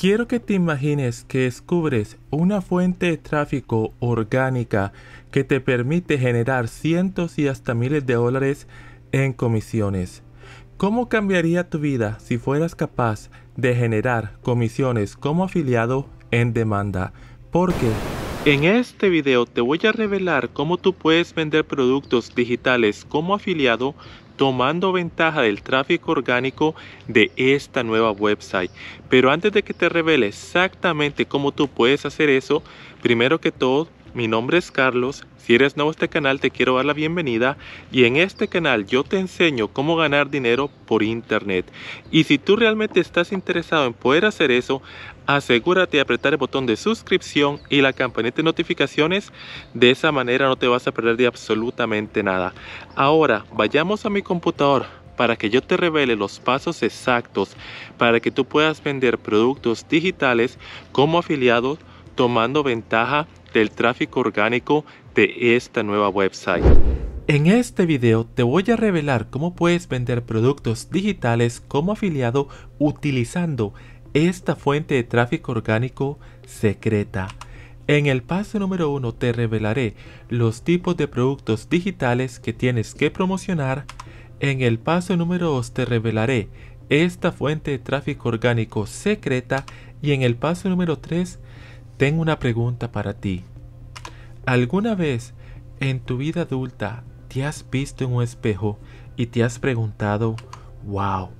Quiero que te imagines que descubres una fuente de tráfico orgánica que te permite generar cientos y hasta miles de dólares en comisiones. ¿Cómo cambiaría tu vida si fueras capaz de generar comisiones como afiliado en demanda? Porque en este video te voy a revelar cómo tú puedes vender productos digitales como afiliado tomando ventaja del tráfico orgánico de esta nueva website. Pero antes de que te revele exactamente cómo tú puedes hacer eso, primero que todo, mi nombre es Carlos. Si eres nuevo a este canal, te quiero dar la bienvenida. Y en este canal yo te enseño cómo ganar dinero por internet. Y si tú realmente estás interesado en poder hacer eso, asegúrate de apretar el botón de suscripción y la campanita de notificaciones. De esa manera no te vas a perder de absolutamente nada. Ahora, vayamos a mi computador para que yo te revele los pasos exactos para que tú puedas vender productos digitales como afiliado tomando ventaja del tráfico orgánico de esta nueva website. En este video te voy a revelar cómo puedes vender productos digitales como afiliado utilizando esta fuente de tráfico orgánico secreta. En el paso número 1 te revelaré los tipos de productos digitales que tienes que promocionar. En el paso número 2 te revelaré esta fuente de tráfico orgánico secreta. Y en el paso número 3 tengo una pregunta para ti. ¿Alguna vez en tu vida adulta te has visto en un espejo y te has preguntado, wow,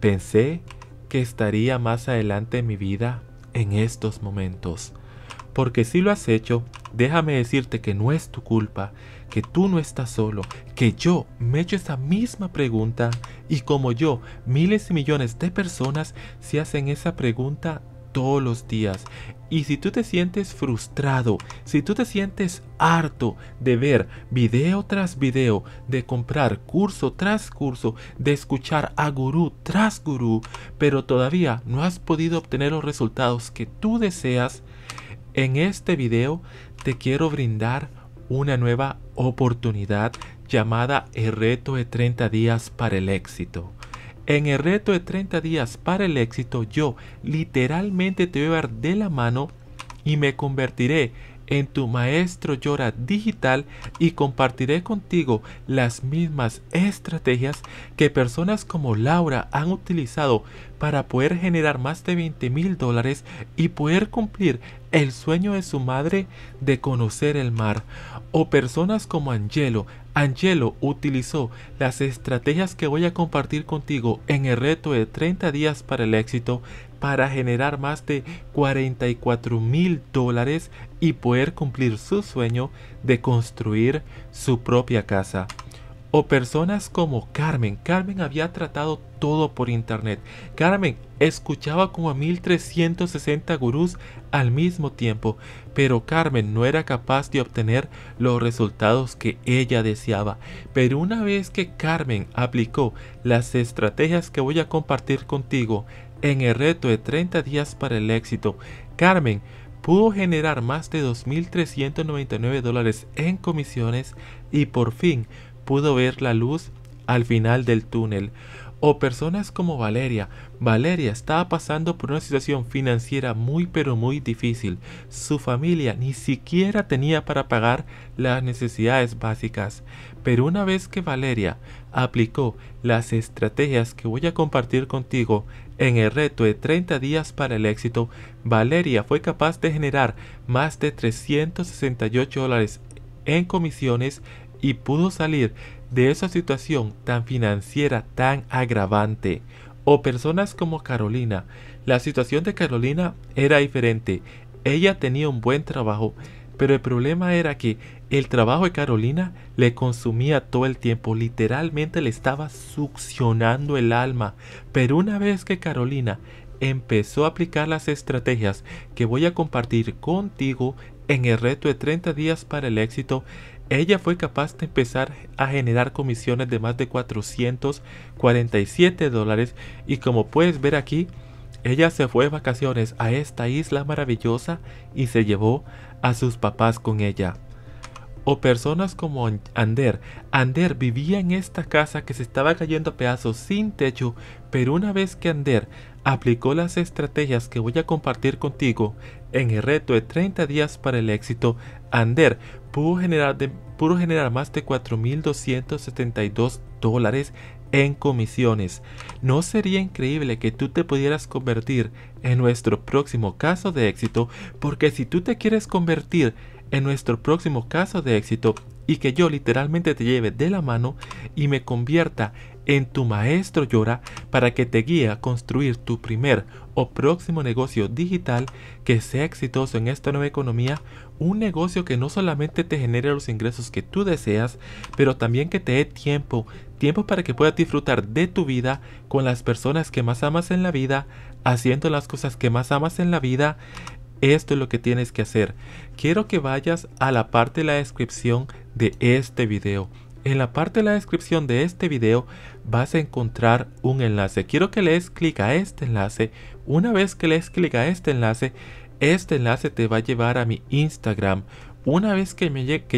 pensé que estaría más adelante en mi vida en estos momentos. Porque si lo has hecho, déjame decirte que no es tu culpa, que tú no estás solo, que yo me he hecho esa misma pregunta y como yo, miles y millones de personas se hacen esa pregunta todos los días. Y si tú te sientes frustrado, si tú te sientes harto de ver video tras video, de comprar curso tras curso, de escuchar a gurú tras gurú, pero todavía no has podido obtener los resultados que tú deseas, en este video te quiero brindar una nueva oportunidad llamada el reto de 30 días para el éxito. En el reto de 30 días para el éxito, yo literalmente te voy a dar de la mano y me convertiré en tu maestro llora digital y compartiré contigo las mismas estrategias que personas como Laura han utilizado para poder generar más de 20 mil dólares y poder cumplir el sueño de su madre de conocer el mar, o personas como Angelo. Angelo utilizó las estrategias que voy a compartir contigo en el reto de 30 días para el éxito para generar más de 44 mil dólares y poder cumplir su sueño de construir su propia casa o personas como Carmen. Carmen había tratado todo por internet. Carmen escuchaba como a 1360 gurús al mismo tiempo, pero Carmen no era capaz de obtener los resultados que ella deseaba. Pero una vez que Carmen aplicó las estrategias que voy a compartir contigo en el reto de 30 días para el éxito, Carmen pudo generar más de 2.399 dólares en comisiones y por fin pudo ver la luz al final del túnel. O personas como Valeria. Valeria estaba pasando por una situación financiera muy pero muy difícil. Su familia ni siquiera tenía para pagar las necesidades básicas. Pero una vez que Valeria aplicó las estrategias que voy a compartir contigo en el reto de 30 días para el éxito, Valeria fue capaz de generar más de 368 dólares en comisiones y pudo salir de esa situación tan financiera, tan agravante. O personas como Carolina. La situación de Carolina era diferente. Ella tenía un buen trabajo, pero el problema era que el trabajo de Carolina le consumía todo el tiempo, literalmente le estaba succionando el alma. Pero una vez que Carolina empezó a aplicar las estrategias que voy a compartir contigo en el reto de 30 días para el éxito, ella fue capaz de empezar a generar comisiones de más de 447 dólares y como puedes ver aquí, ella se fue de vacaciones a esta isla maravillosa y se llevó a sus papás con ella. O personas como Ander. Ander vivía en esta casa que se estaba cayendo a pedazos sin techo, pero una vez que Ander aplicó las estrategias que voy a compartir contigo en el reto de 30 días para el éxito, Ander pudo generar, pudo generar más de 4.272 dólares en comisiones. ¿No sería increíble que tú te pudieras convertir en nuestro próximo caso de éxito? Porque si tú te quieres convertir en nuestro próximo caso de éxito y que yo literalmente te lleve de la mano y me convierta en tu maestro llora para que te guíe a construir tu primer o próximo negocio digital que sea exitoso en esta nueva economía, un negocio que no solamente te genere los ingresos que tú deseas, pero también que te dé tiempo, tiempo para que puedas disfrutar de tu vida con las personas que más amas en la vida, haciendo las cosas que más amas en la vida, esto es lo que tienes que hacer. Quiero que vayas a la parte de la descripción de este video. En la parte de la descripción de este video vas a encontrar un enlace. Quiero que le des clic a este enlace. Una vez que le des clic a este enlace, este enlace te va a llevar a mi Instagram. Una vez que,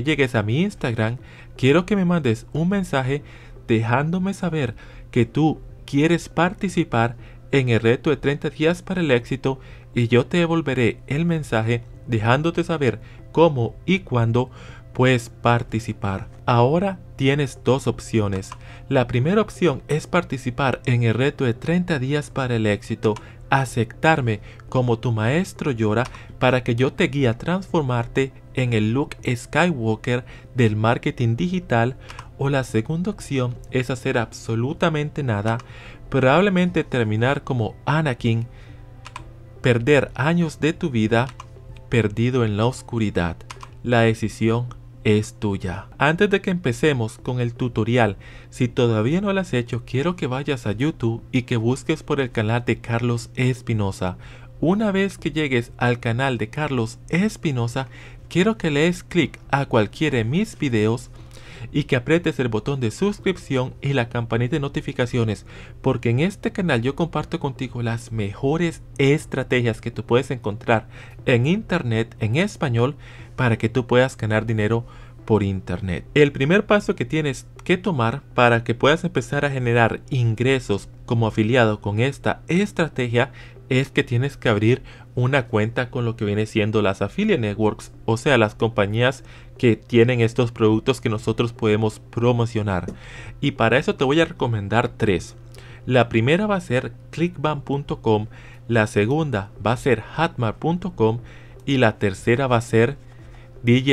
llegues a mi Instagram, quiero que me mandes un mensaje dejándome saber que tú quieres participar en el reto de 30 días para el éxito y yo te devolveré el mensaje dejándote saber cómo y cuándo puedes participar. Ahora tienes dos opciones. La primera opción es participar en el reto de 30 días para el éxito, aceptarme como tu maestro llora para que yo te guíe a transformarte en el look Skywalker del marketing digital o la segunda opción es hacer absolutamente nada, probablemente terminar como Anakin, perder años de tu vida perdido en la oscuridad. La decisión es tuya. Antes de que empecemos con el tutorial, si todavía no lo has hecho, quiero que vayas a YouTube y que busques por el canal de Carlos Espinosa. Una vez que llegues al canal de Carlos Espinosa, quiero que lees des clic a cualquiera de mis videos y que aprietes el botón de suscripción y la campanita de notificaciones, porque en este canal yo comparto contigo las mejores estrategias que tú puedes encontrar en internet en español para que tú puedas ganar dinero por internet. El primer paso que tienes que tomar para que puedas empezar a generar ingresos como afiliado con esta estrategia es que tienes que abrir una cuenta con lo que viene siendo las affiliate networks, o sea, las compañías que tienen estos productos que nosotros podemos promocionar. Y para eso te voy a recomendar tres. La primera va a ser clickbank.com, la segunda va a ser hatmar.com y la tercera va a ser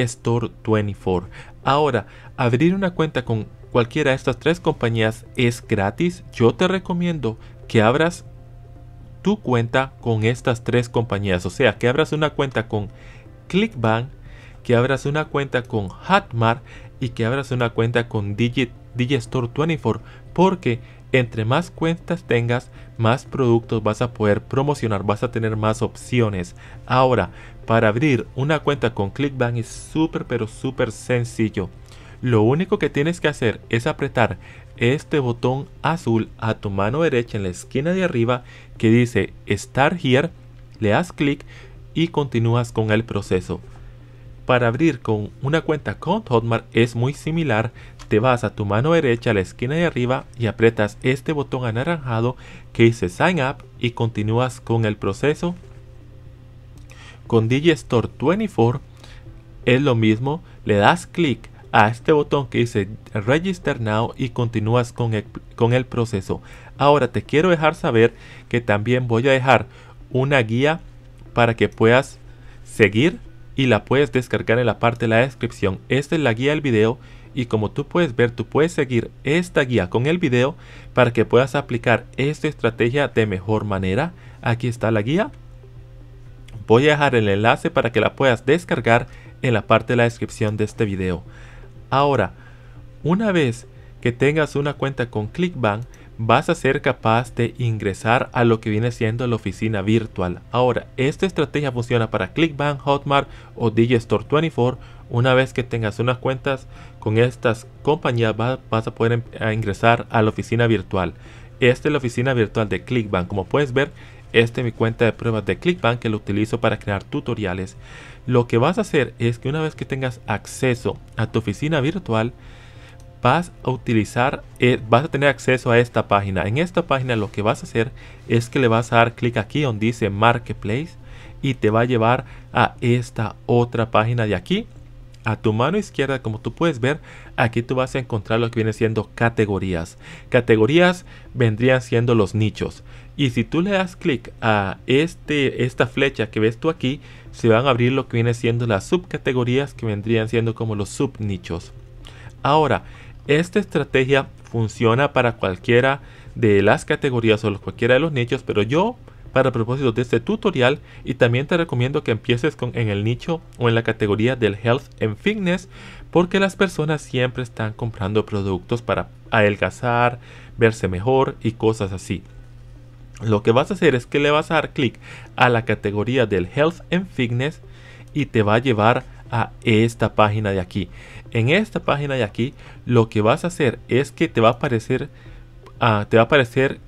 store 24. Ahora, abrir una cuenta con cualquiera de estas tres compañías es gratis. Yo te recomiendo que abras tu cuenta con estas tres compañías. O sea, que abras una cuenta con ClickBank, que abras una cuenta con Hotmart y que abras una cuenta con Digit, store 24 porque entre más cuentas tengas, más productos vas a poder promocionar, vas a tener más opciones. Ahora, para abrir una cuenta con ClickBank es súper pero súper sencillo. Lo único que tienes que hacer es apretar este botón azul a tu mano derecha en la esquina de arriba que dice Start Here, le das clic y continúas con el proceso. Para abrir con una cuenta con Hotmart es muy similar, te vas a tu mano derecha a la esquina de arriba y aprietas este botón anaranjado que dice Sign Up y continúas con el proceso. Con Digistore 24 es lo mismo, le das clic a este botón que dice Register Now y continúas con el, con el proceso. Ahora te quiero dejar saber que también voy a dejar una guía para que puedas seguir y la puedes descargar en la parte de la descripción. Esta es la guía del video y como tú puedes ver tú puedes seguir esta guía con el video para que puedas aplicar esta estrategia de mejor manera. Aquí está la guía. Voy a dejar el enlace para que la puedas descargar en la parte de la descripción de este video. Ahora, una vez que tengas una cuenta con ClickBank, vas a ser capaz de ingresar a lo que viene siendo la oficina virtual. Ahora, esta estrategia funciona para ClickBank, Hotmart o Digistore 24. Una vez que tengas unas cuentas con estas compañías, vas, a poder em, ingresar a la oficina virtual. Esta es la oficina virtual de ClickBank. Como puedes ver, esta es mi cuenta de pruebas de ClickBank que lo utilizo para crear tutoriales. Lo que vas a hacer es que una vez que tengas acceso a tu oficina virtual, vas a utilizar, eh, vas a tener acceso a esta página. En esta página lo que vas a hacer es que le vas a dar clic aquí donde dice Marketplace y te va a llevar a esta otra página de aquí. A tu mano izquierda, como tú puedes ver, aquí tú vas a encontrar lo que viene siendo categorías. Categorías vendrían siendo los nichos. Y si tú le das clic a este, esta flecha que ves tú aquí, se van a abrir lo que viene siendo las subcategorías que vendrían siendo como los subnichos. Ahora, esta estrategia funciona para cualquiera de las categorías o cualquiera de los nichos, pero yo para propósito de este tutorial y también te recomiendo que empieces con, en el nicho o en la categoría del health and fitness porque las personas siempre están comprando productos para adelgazar, verse mejor y cosas así. Lo que vas a hacer es que le vas a dar clic a la categoría del health and fitness y te va a llevar a a esta página de aquí. En esta página de aquí lo que vas a hacer es que te va a aparecer, ah, te va a aparecer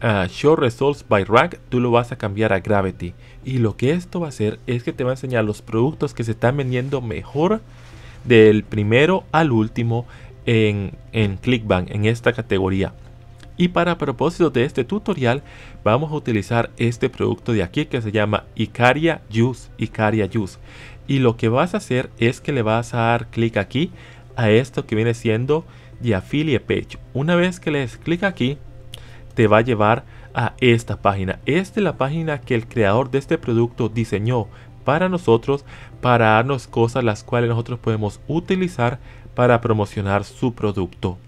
ah, Show Results by rank tú lo vas a cambiar a Gravity. Y lo que esto va a hacer es que te va a enseñar los productos que se están vendiendo mejor del primero al último en, en Clickbank, en esta categoría. Y para propósito de este tutorial vamos a utilizar este producto de aquí que se llama Icaria Juice. Icaria Juice y lo que vas a hacer es que le vas a dar clic aquí a esto que viene siendo de Affiliate Page. Una vez que le des clic aquí, te va a llevar a esta página. Esta es la página que el creador de este producto diseñó para nosotros, para darnos cosas las cuales nosotros podemos utilizar para promocionar su producto.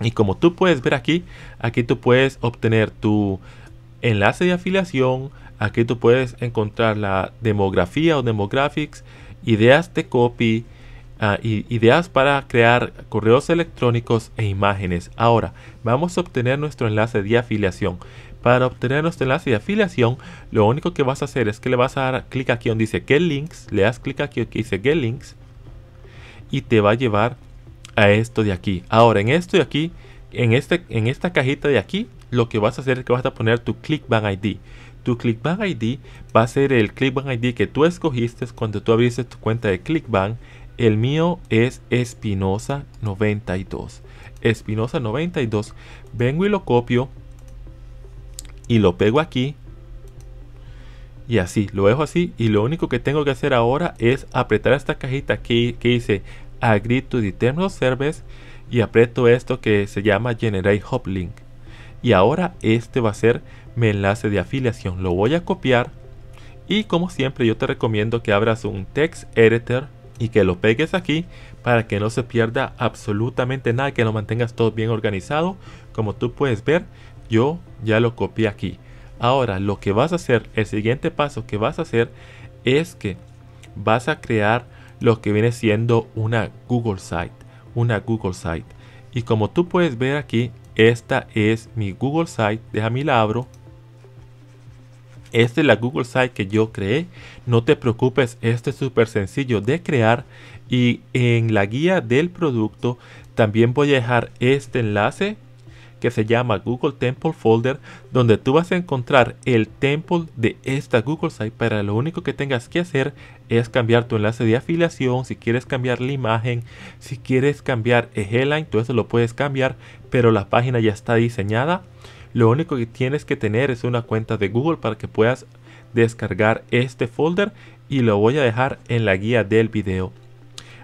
Y como tú puedes ver aquí, aquí tú puedes obtener tu enlace de afiliación, Aquí tú puedes encontrar la demografía o demographics, ideas de copy, ah, ideas para crear correos electrónicos e imágenes. Ahora, vamos a obtener nuestro enlace de afiliación. Para obtener nuestro enlace de afiliación, lo único que vas a hacer es que le vas a dar clic aquí donde dice Get Links, le das clic aquí que dice Get Links y te va a llevar a esto de aquí. Ahora, en esto de aquí, en, este, en esta cajita de aquí, lo que vas a hacer es que vas a poner tu ClickBank ID tu Clickbank ID va a ser el Clickbank ID que tú escogiste cuando tú abriste tu cuenta de Clickbank. El mío es Espinosa92. Espinosa92. Vengo y lo copio y lo pego aquí. Y así, lo dejo así. Y lo único que tengo que hacer ahora es apretar esta cajita aquí que dice Agree to Determine Service. Y aprieto esto que se llama Generate Hop Link. Y ahora este va a ser mi enlace de afiliación. Lo voy a copiar y como siempre yo te recomiendo que abras un text editor y que lo pegues aquí para que no se pierda absolutamente nada, que lo mantengas todo bien organizado. Como tú puedes ver, yo ya lo copié aquí. Ahora lo que vas a hacer, el siguiente paso que vas a hacer es que vas a crear lo que viene siendo una Google Site, una Google Site. Y como tú puedes ver aquí, esta es mi Google Site, déjame la abro es la Google Site que yo creé. No te preocupes, este es súper sencillo de crear. Y en la guía del producto también voy a dejar este enlace que se llama Google Temple Folder, donde tú vas a encontrar el temple de esta Google Site. Para lo único que tengas que hacer es cambiar tu enlace de afiliación, si quieres cambiar la imagen, si quieres cambiar el headline, todo eso lo puedes cambiar, pero la página ya está diseñada. Lo único que tienes que tener es una cuenta de Google para que puedas descargar este folder y lo voy a dejar en la guía del video.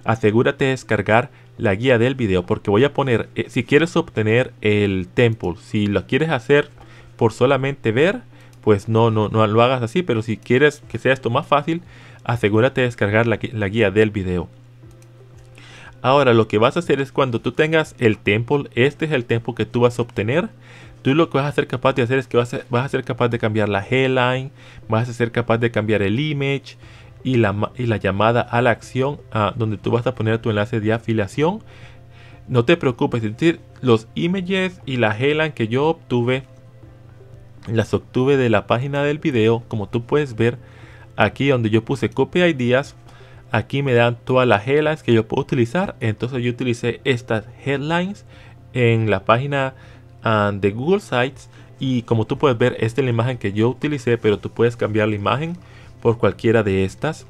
Asegúrate de descargar la guía del video porque voy a poner, eh, si quieres obtener el temple, si lo quieres hacer por solamente ver, pues no, no, no lo hagas así, pero si quieres que sea esto más fácil, asegúrate de descargar la, la guía del video. Ahora lo que vas a hacer es cuando tú tengas el temple, este es el temple que tú vas a obtener, tú lo que vas a ser capaz de hacer es que vas a, ser capaz de cambiar la headline, vas a ser capaz de cambiar el image y la, y la llamada a la acción donde tú vas a poner tu enlace de afiliación. No te preocupes, es decir, los images y la headline que yo obtuve, las obtuve de la página del video, como tú puedes ver, aquí donde yo puse copy ideas, aquí me dan todas las headlines que yo puedo utilizar. Entonces yo utilicé estas headlines en la página de Google Sites y como tú puedes ver esta es la imagen que yo utilicé pero tú puedes cambiar la imagen por cualquiera de estas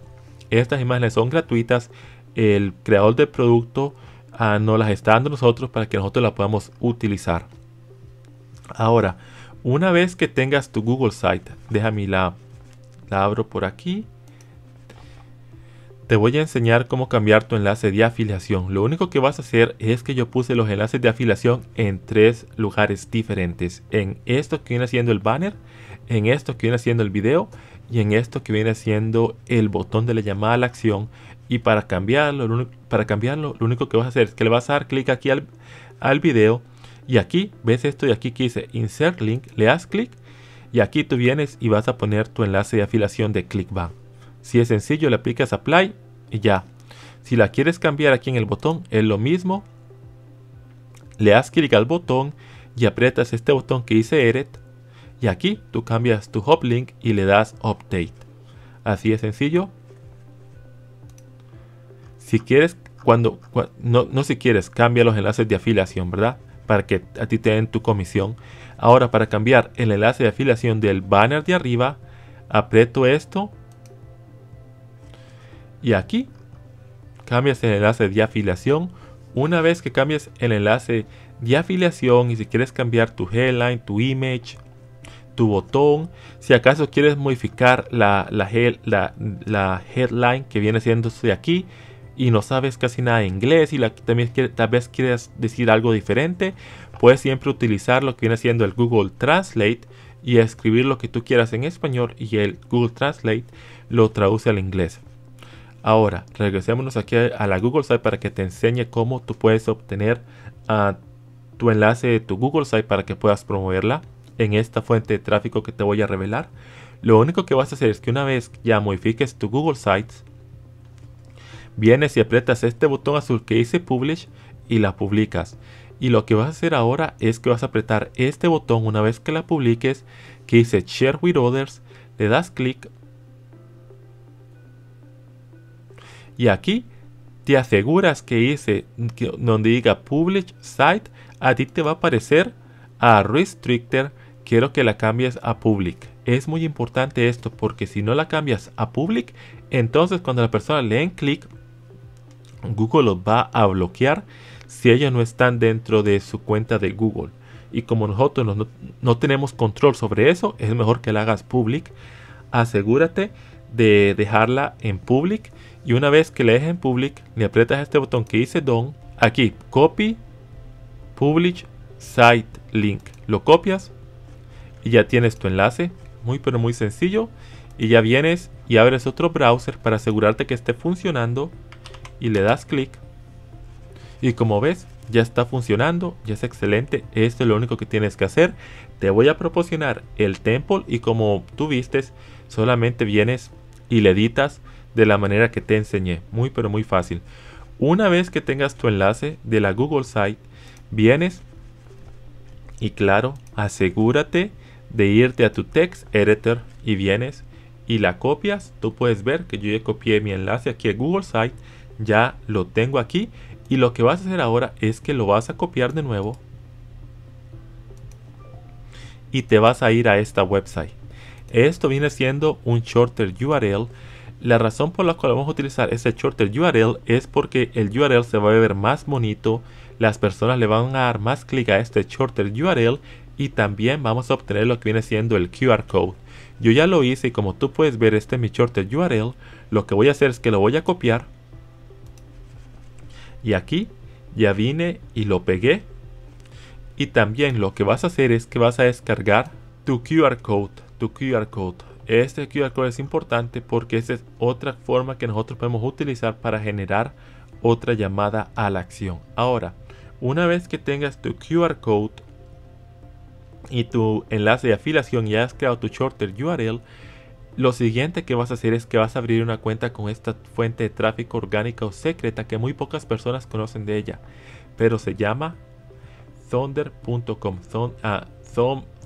estas imágenes son gratuitas el creador del producto ah, no las está dando nosotros para que nosotros la podamos utilizar ahora una vez que tengas tu Google Site déjame la, la abro por aquí te voy a enseñar cómo cambiar tu enlace de afiliación. Lo único que vas a hacer es que yo puse los enlaces de afiliación en tres lugares diferentes. En esto que viene siendo el banner, en esto que viene siendo el video y en esto que viene siendo el botón de la llamada a la acción. Y para cambiarlo, para cambiarlo, lo único que vas a hacer es que le vas a dar clic aquí al, vídeo video. Y aquí ves esto y aquí que dice Insert Link, le das clic y aquí tú vienes y vas a poner tu enlace de afiliación de ClickBank. Si es sencillo, le aplicas Apply ya. Si la quieres cambiar aquí en el botón, es lo mismo. Le das clic al botón y aprietas este botón que dice Edit. Y aquí tú cambias tu hoplink y le das Update. Así de sencillo. Si quieres, cuando, no, no si quieres, cambia los enlaces de afiliación, ¿verdad? Para que a ti te den tu comisión. Ahora para cambiar el enlace de afiliación del banner de arriba, aprieto esto y aquí cambias el enlace de afiliación. Una vez que cambias el enlace de afiliación y si quieres cambiar tu headline, tu image, tu botón, si acaso quieres modificar la, headline que viene siendo de aquí y no sabes casi nada de inglés y también tal vez quieras decir algo diferente, puedes siempre utilizar lo que viene siendo el Google Translate y escribir lo que tú quieras en español y el Google Translate lo traduce al inglés. Ahora, regresémonos aquí a la Google Site para que te enseñe cómo tú puedes obtener ah, tu enlace de tu Google Site para que puedas promoverla en esta fuente de tráfico que te voy a revelar. Lo único que vas a hacer es que una vez ya modifiques tu Google Sites, vienes y aprietas este botón azul que dice Publish y la publicas. Y lo que vas a hacer ahora es que vas a apretar este botón una vez que la publiques que dice Share with Others, le das clic Y aquí te aseguras que dice donde diga Publish Site, a ti te va a aparecer a Restrictor. Quiero que la cambies a Public. Es muy importante esto porque si no la cambias a Public, entonces cuando la persona le den clic, Google los va a bloquear si ellos no están dentro de su cuenta de Google. Y como nosotros no tenemos control sobre eso, es mejor que la hagas public. Asegúrate de dejarla en public y una vez que le dejes en public, le aprietas este botón que dice DON, aquí, copy, publish, site link. Lo copias y ya tienes tu enlace, muy pero muy sencillo. Y ya vienes y abres otro browser para asegurarte que esté funcionando y le das clic. Y como ves, ya está funcionando, ya es excelente, esto es lo único que tienes que hacer. Te voy a proporcionar el temple y como tú vistes, solamente vienes y le editas de la manera que te enseñé. Muy pero muy fácil. Una vez que tengas tu enlace de la Google Site, vienes y claro, asegúrate de irte a tu text editor y vienes y la copias. Tú puedes ver que yo ya copié mi enlace aquí a Google Site, ya lo tengo aquí y lo que vas a hacer ahora es que lo vas a copiar de nuevo y te vas a ir a esta website. Esto viene siendo un shorter URL la razón por la cual vamos a utilizar este shorter URL es porque el URL se va a ver más bonito, las personas le van a dar más clic a este shorter URL y también vamos a obtener lo que viene siendo el QR code. Yo ya lo hice y como tú puedes ver este es mi shorter URL, lo que voy a hacer es que lo voy a copiar y aquí ya vine y lo pegué y también lo que vas a hacer es que vas a descargar code, tu QR code. Este QR code es importante porque esa es otra forma que nosotros podemos utilizar para generar otra llamada a la acción. Ahora, una vez que tengas tu QR code y tu enlace de afiliación y has creado tu shorter URL, lo siguiente que vas a hacer es que vas a abrir una cuenta con esta fuente de tráfico orgánica o secreta que muy pocas personas conocen de ella, pero se llama thunder.com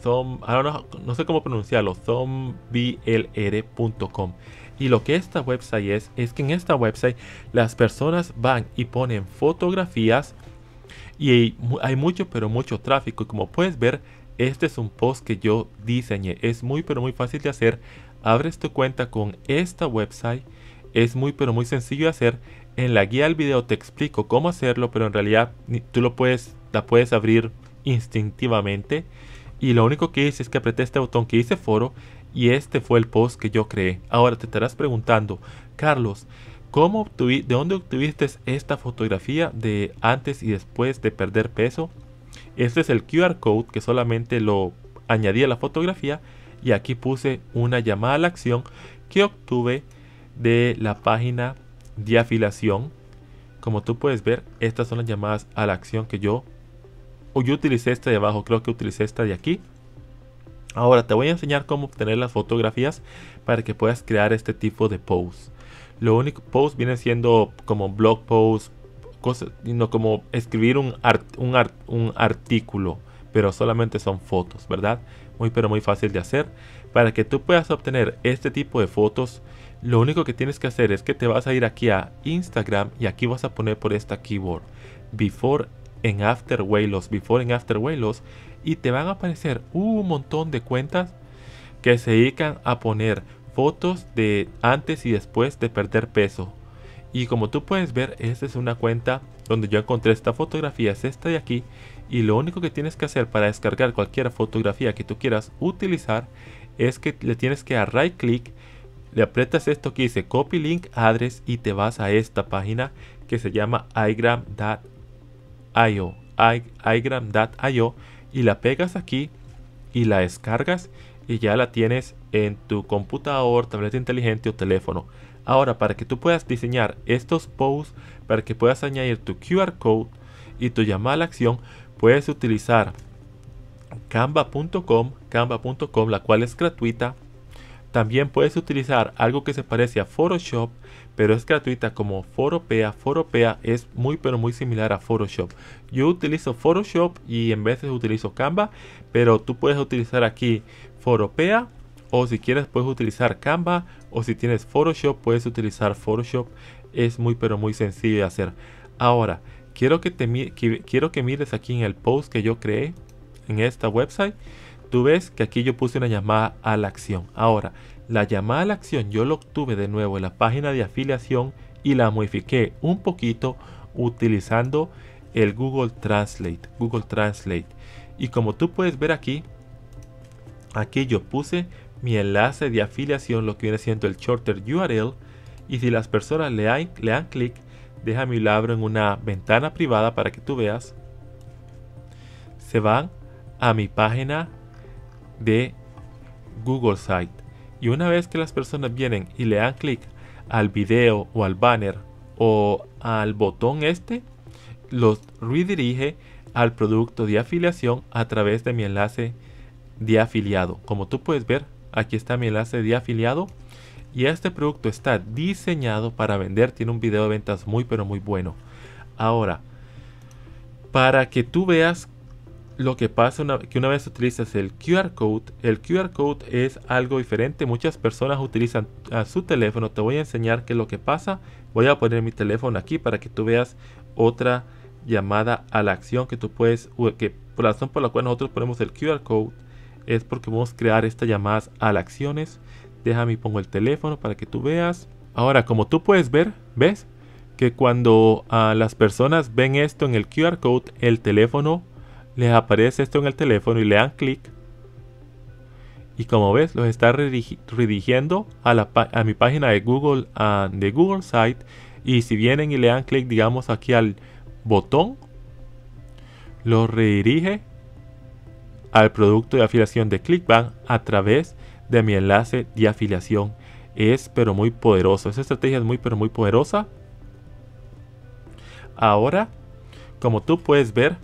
no, sé cómo pronunciarlo, zombielr.com Y lo que esta website es, es que en esta website las personas van y ponen fotografías y hay, mucho, pero mucho tráfico. Y como puedes ver, este es un post que yo diseñé. Es muy, pero muy fácil de hacer. Abres tu cuenta con esta website. Es muy, pero muy sencillo de hacer. En la guía del video te explico cómo hacerlo, pero en realidad tú lo puedes, la puedes abrir instintivamente y lo único que hice es que apreté este botón que hice foro y este fue el post que yo creé. Ahora te estarás preguntando, Carlos, ¿cómo obtuve, ¿de dónde obtuviste esta fotografía de antes y después de perder peso? Este es el QR code que solamente lo añadí a la fotografía y aquí puse una llamada a la acción que obtuve de la página de afilación. Como tú puedes ver, estas son las llamadas a la acción que yo yo utilicé esta de abajo, creo que utilicé esta de aquí. Ahora te voy a enseñar cómo obtener las fotografías para que puedas crear este tipo de post Lo único post viene siendo como blog post, cosas, no como escribir un, un, un artículo, pero solamente son fotos, ¿verdad? Muy pero muy fácil de hacer. Para que tú puedas obtener este tipo de fotos, lo único que tienes que hacer es que te vas a ir aquí a Instagram y aquí vas a poner por esta keyboard before en After loss Before and After loss y te van a aparecer un montón de cuentas que se dedican a poner fotos de antes y después de perder peso. Y como tú puedes ver, esta es una cuenta donde yo encontré esta fotografía, es esta de aquí. Y lo único que tienes que hacer para descargar cualquier fotografía que tú quieras utilizar es que le tienes que dar right click, le aprietas esto que dice copy link address y te vas a esta página que se llama igram.com Io igram.io y la pegas aquí y la descargas y ya la tienes en tu computador, tableta inteligente o teléfono. Ahora, para que tú puedas diseñar estos posts, para que puedas añadir tu QR code y tu llamada a la acción, puedes utilizar canva.com, canva.com, la cual es gratuita. También puedes utilizar algo que se parece a Photoshop, pero es gratuita como Foropea. Foropea es muy pero muy similar a Photoshop. Yo utilizo Photoshop y en veces utilizo Canva, pero tú puedes utilizar aquí Foropea o si quieres puedes utilizar Canva o si tienes Photoshop puedes utilizar Photoshop. Es muy pero muy sencillo de hacer. Ahora, quiero que, te, quiero que mires aquí en el post que yo creé en esta website. Tú ves que aquí yo puse una llamada a la acción. Ahora, la llamada a la acción yo lo obtuve de nuevo en la página de afiliación y la modifiqué un poquito utilizando el Google Translate. Google Translate. Y como tú puedes ver aquí, aquí yo puse mi enlace de afiliación, lo que viene siendo el shorter URL. Y si las personas le, dan clic, deja mi labro en una ventana privada para que tú veas. Se van a mi página de Google Site. Y una vez que las personas vienen y le dan clic al video o al banner o al botón este, los redirige al producto de afiliación a través de mi enlace de afiliado. Como tú puedes ver, aquí está mi enlace de afiliado. Y este producto está diseñado para vender. Tiene un video de ventas muy pero muy bueno. Ahora, para que tú veas lo que pasa una, que una vez utilizas el QR code, el QR code es algo diferente. Muchas personas utilizan a ah, su teléfono. Te voy a enseñar qué es lo que pasa. Voy a poner mi teléfono aquí para que tú veas otra llamada a la acción que tú puedes, que por la razón por la cual nosotros ponemos el QR code es porque vamos a crear estas llamadas a las acciones. Déjame y pongo el teléfono para que tú veas. Ahora, como tú puedes ver, ¿ves? Que cuando a ah, las personas ven esto en el QR code, el teléfono les aparece esto en el teléfono y le dan clic. Y como ves, los está redirigiendo a, a, mi página de Google, de Google Site. Y si vienen y le dan clic, digamos, aquí al botón, los redirige al producto de afiliación de ClickBank a través de mi enlace de afiliación. Es pero muy poderoso. Esa estrategia es muy pero muy poderosa. Ahora, como tú puedes ver,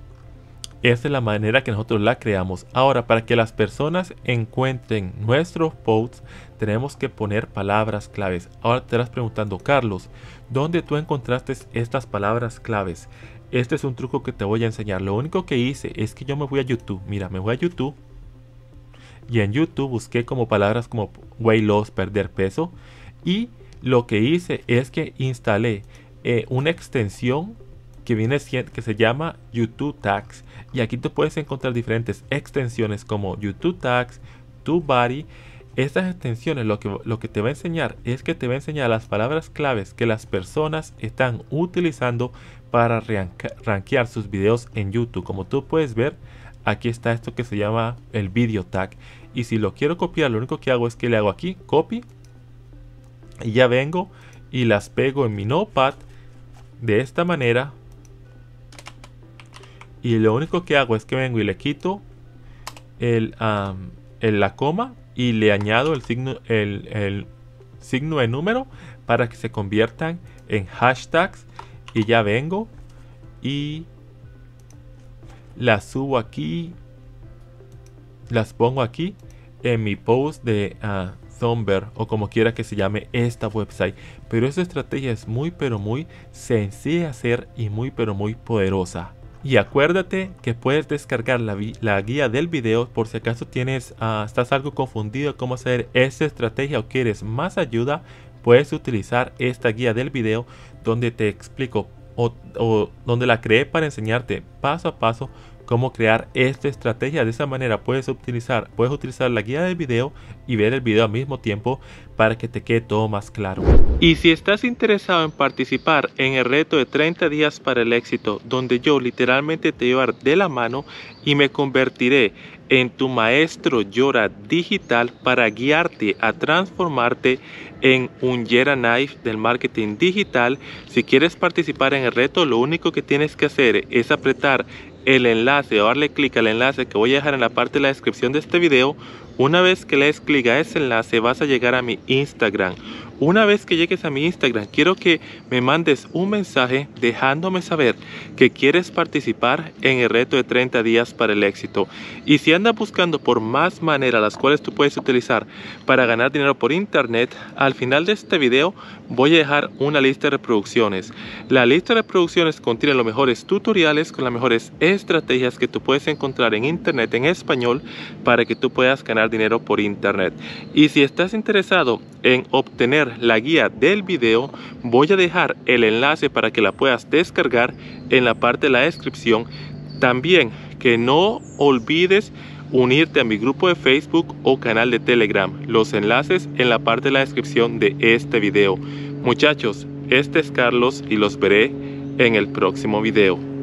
esa es la manera que nosotros la creamos. Ahora, para que las personas encuentren nuestros posts, tenemos que poner palabras claves. Ahora te estás preguntando, Carlos, ¿dónde tú encontraste estas palabras claves? Este es un truco que te voy a enseñar. Lo único que hice es que yo me fui a YouTube. Mira, me voy a YouTube. Y en YouTube busqué como palabras como weight loss, perder peso. Y lo que hice es que instalé eh, una extensión que, viene, que se llama YouTube Tags. Y aquí tú puedes encontrar diferentes extensiones como YouTube Tags, TubeBuddy. Estas extensiones lo que, lo que te va a enseñar es que te va a enseñar las palabras claves que las personas están utilizando para rankear sus videos en YouTube. Como tú puedes ver, aquí está esto que se llama el video tag. Y si lo quiero copiar, lo único que hago es que le hago aquí, copy. Y ya vengo y las pego en mi notepad. De esta manera y lo único que hago es que vengo y le quito el, la coma y le añado el signo, el, signo de número para que se conviertan en hashtags y ya vengo y las subo aquí las pongo aquí en mi post de uh, o como quiera que se llame esta website pero esta estrategia es muy pero muy sencilla de hacer y muy pero muy poderosa y acuérdate que puedes descargar la, la guía del video por si acaso tienes, ah, estás algo confundido cómo hacer esta estrategia o quieres más ayuda, puedes utilizar esta guía del video donde te explico o donde la creé para enseñarte paso a paso cómo crear esta estrategia. De esa manera puedes utilizar, puedes utilizar la guía del video y ver el video al mismo tiempo para que te quede todo más claro. Y si estás interesado en participar en el reto de 30 días para el éxito, donde yo literalmente te llevar de la mano y me convertiré en tu maestro Yora digital para guiarte a transformarte en un Yera Knife del marketing digital. Si quieres participar en el reto, lo único que tienes que hacer es apretar el enlace o darle clic al enlace que voy a dejar en la parte de la descripción de este video. Una vez que le des clic a ese enlace vas a llegar a mi Instagram una vez que llegues a mi Instagram, quiero que me mandes un mensaje dejándome saber que quieres participar en el reto de 30 días para el éxito. Y si andas buscando por más maneras las cuales tú puedes utilizar para ganar dinero por internet, al final de este video voy a dejar una lista de reproducciones. La lista de reproducciones contiene los mejores tutoriales con las mejores estrategias que tú puedes encontrar en internet en español para que tú puedas ganar dinero por internet. Y si estás interesado en obtener la guía del video, voy a dejar el enlace para que la puedas descargar en la parte de la descripción. También que no olvides unirte a mi grupo de Facebook o canal de Telegram. Los enlaces en la parte de la descripción de este video. Muchachos, este es Carlos y los veré en el próximo video.